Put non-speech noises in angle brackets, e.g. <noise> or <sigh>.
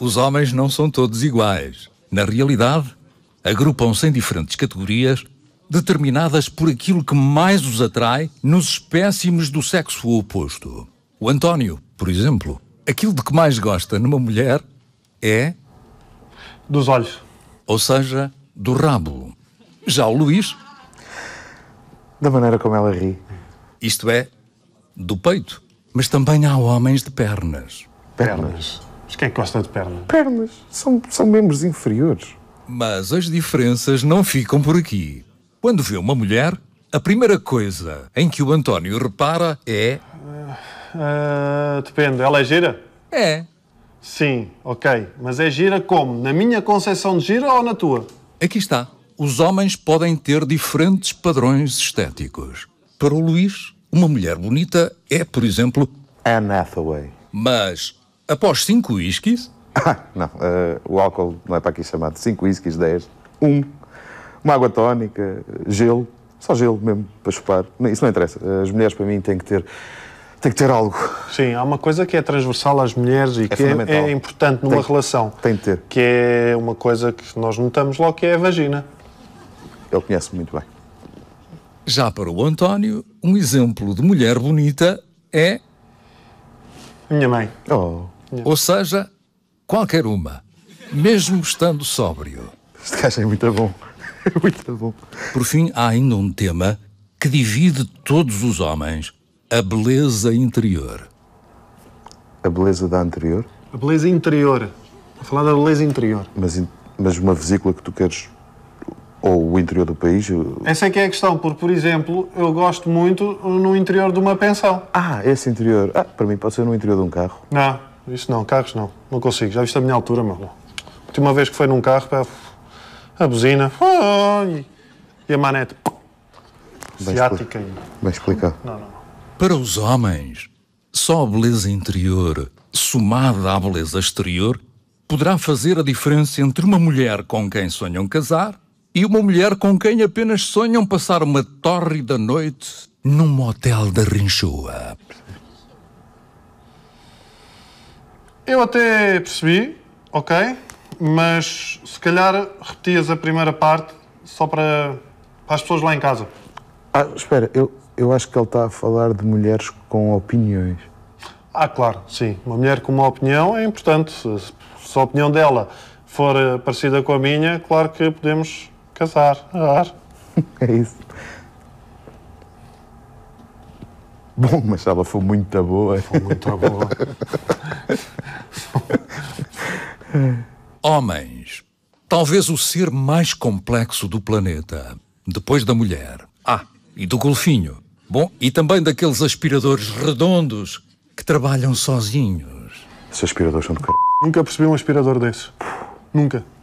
Os homens não são todos iguais. Na realidade, agrupam-se em diferentes categorias, determinadas por aquilo que mais os atrai nos espécimes do sexo oposto. O António, por exemplo, aquilo de que mais gosta numa mulher é. Dos olhos. Ou seja, do rabo. Já o Luís. Da maneira como ela ri. Isto é, do peito. Mas também há homens de pernas. Pernas? Mas quem é que gosta de pernas? Pernas. São, são membros inferiores. Mas as diferenças não ficam por aqui. Quando vê uma mulher, a primeira coisa em que o António repara é. Uh, uh, depende, ela é gira? É. Sim, ok. Mas é gira como? Na minha concepção de gira ou na tua? Aqui está. Os homens podem ter diferentes padrões estéticos. Para o Luís, uma mulher bonita é, por exemplo, Anne Hathaway. Mas, após cinco whiskies... Ah, não, uh, o álcool não é para aqui chamado. Cinco whiskies, dez. um, uma água tónica, gelo, só gelo mesmo para chupar. Isso não interessa. Eh, as mulheres para mim têm que ter tem que ter algo. Sim, há uma coisa que é transversal às mulheres e é que é, é, importante numa tem, relação. Tem de ter. Que é uma coisa que nós notamos logo que é a vagina. Ele conhece muito bem. Já para o António, um exemplo de mulher bonita é. Minha mãe. Oh. Ou seja, qualquer uma, mesmo estando sóbrio. Este gajo é muito bom. É <laughs> muito bom. Por fim, há ainda um tema que divide todos os homens: a beleza interior. A beleza da anterior? A beleza interior. A falar da beleza interior. Mas, mas uma vesícula que tu queres ou o interior do país. Essa é que é a questão, porque, por exemplo, eu gosto muito no interior de uma pensão. Ah, esse interior. Ah, para mim pode ser no interior de um carro. Não, isso não, carros não. Não consigo. Já viste a minha altura, meu. A última vez que foi num carro, pá, a buzina e a manete. Ciática. Bem, bem explicado. Não, não, não. Para os homens, só a beleza interior, somada à beleza exterior, poderá fazer a diferença entre uma mulher com quem sonham casar e uma mulher com quem apenas sonham passar uma tórrida noite num motel da Rinchoa. Eu até percebi, ok, mas se calhar repetias a primeira parte só para, para as pessoas lá em casa. Ah, espera, eu, eu acho que ele está a falar de mulheres com opiniões. Ah, claro, sim. Uma mulher com uma opinião é importante. Se a opinião dela for eh, parecida com a minha, claro que podemos casar, ar. <laughs> é isso. Bom, mas ela foi muito boa. Foi muito boa. <laughs> Homens. Talvez o ser mais complexo do planeta, depois da mulher. Ah, e do golfinho. Bom, e também daqueles aspiradores redondos que trabalham sozinhos. Esses aspiradores são do c... Nunca percebi um aspirador desses. Nunca.